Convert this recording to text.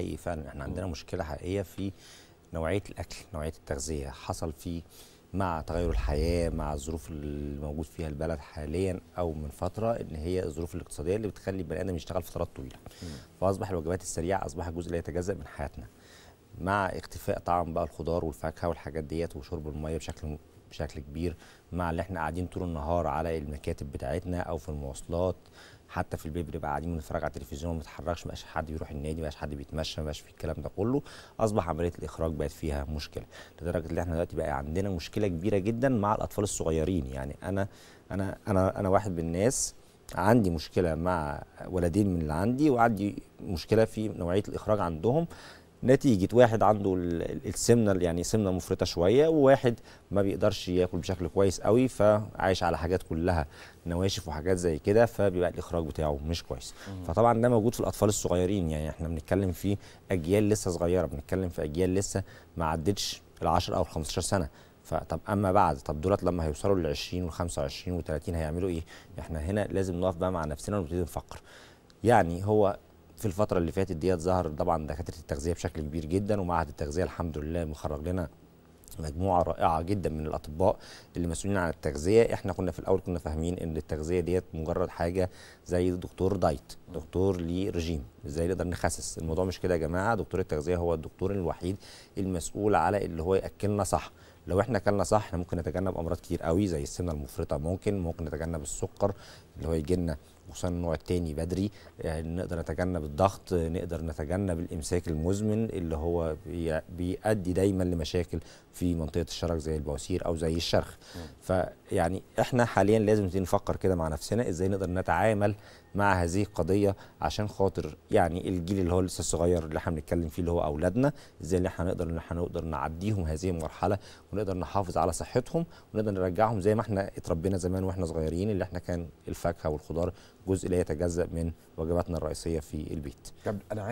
حقيقي فعلا احنا عندنا مشكله حقيقيه في نوعيه الاكل نوعيه التغذيه حصل في مع تغير الحياه مع الظروف اللي موجود فيها البلد حاليا او من فتره ان هي الظروف الاقتصاديه اللي بتخلي البني ادم يشتغل فترات طويله فاصبح الوجبات السريعه اصبحت جزء لا يتجزا من حياتنا مع اختفاء طعم بقى الخضار والفاكهه والحاجات ديت وشرب الميه بشكل بشكل كبير مع اللي احنا قاعدين طول النهار على المكاتب بتاعتنا او في المواصلات حتى في البيت بنبقى قاعدين بنتفرج على التلفزيون ما بنتحركش ما حد بيروح النادي ما حد بيتمشى ما في الكلام ده كله اصبح عمليه الاخراج بقت فيها مشكله لدرجه ان احنا دلوقتي بقى عندنا مشكله كبيره جدا مع الاطفال الصغيرين يعني انا انا انا انا واحد من الناس عندي مشكله مع ولدين من اللي عندي وعندي مشكله في نوعيه الاخراج عندهم نتيجه واحد عنده السمنه يعني سمنه مفرطه شويه وواحد ما بيقدرش ياكل بشكل كويس قوي فعايش على حاجات كلها نواشف وحاجات زي كده فبيبقى الاخراج بتاعه مش كويس فطبعا ده موجود في الاطفال الصغيرين يعني احنا بنتكلم في اجيال لسه صغيره بنتكلم في اجيال لسه ما عدتش ال 10 او 15 سنه فطب اما بعد طب دولت لما هيوصلوا لل 20 و25 و30 هيعملوا ايه؟ احنا هنا لازم نقف بقى مع نفسنا ونبتدي نفكر. يعني هو في الفتره اللي فاتت ديت ظهر طبعا دكاتره التغذيه بشكل كبير جدا ومعهد التغذيه الحمد لله مخرج لنا مجموعه رائعه جدا من الاطباء اللي مسؤولين عن التغذيه احنا كنا في الاول كنا فاهمين ان التغذيه ديت مجرد حاجه زي دكتور دايت دكتور لرجيم رجيم ازاي نقدر نخسس الموضوع مش كده يا جماعه دكتور التغذيه هو الدكتور الوحيد المسؤول على اللي هو ياكلنا صح لو احنا اكلنا صح احنا ممكن نتجنب امراض كتير قوي زي السمنه المفرطه ممكن ممكن نتجنب السكر اللي هو يجي لنا خصوصا النوع الثاني بدري يعني نقدر نتجنب الضغط نقدر نتجنب الامساك المزمن اللي هو بيؤدي دايما لمشاكل في منطقه الشرج زي البواسير او زي الشرخ فيعني احنا حاليا لازم نفكر كده مع نفسنا ازاي نقدر نتعامل مع هذه القضيه عشان خاطر يعني الجيل اللي هو لسه الصغير اللي احنا بنتكلم فيه اللي هو اولادنا ازاي اللي احنا نقدر ان احنا نقدر نعديهم هذه المرحله ونقدر نحافظ على صحتهم ونقدر نرجعهم زي ما احنا اتربينا زمان واحنا صغيرين اللي احنا كان الفاكهه والخضار جزء لا يتجزا من وجباتنا الرئيسيه في البيت.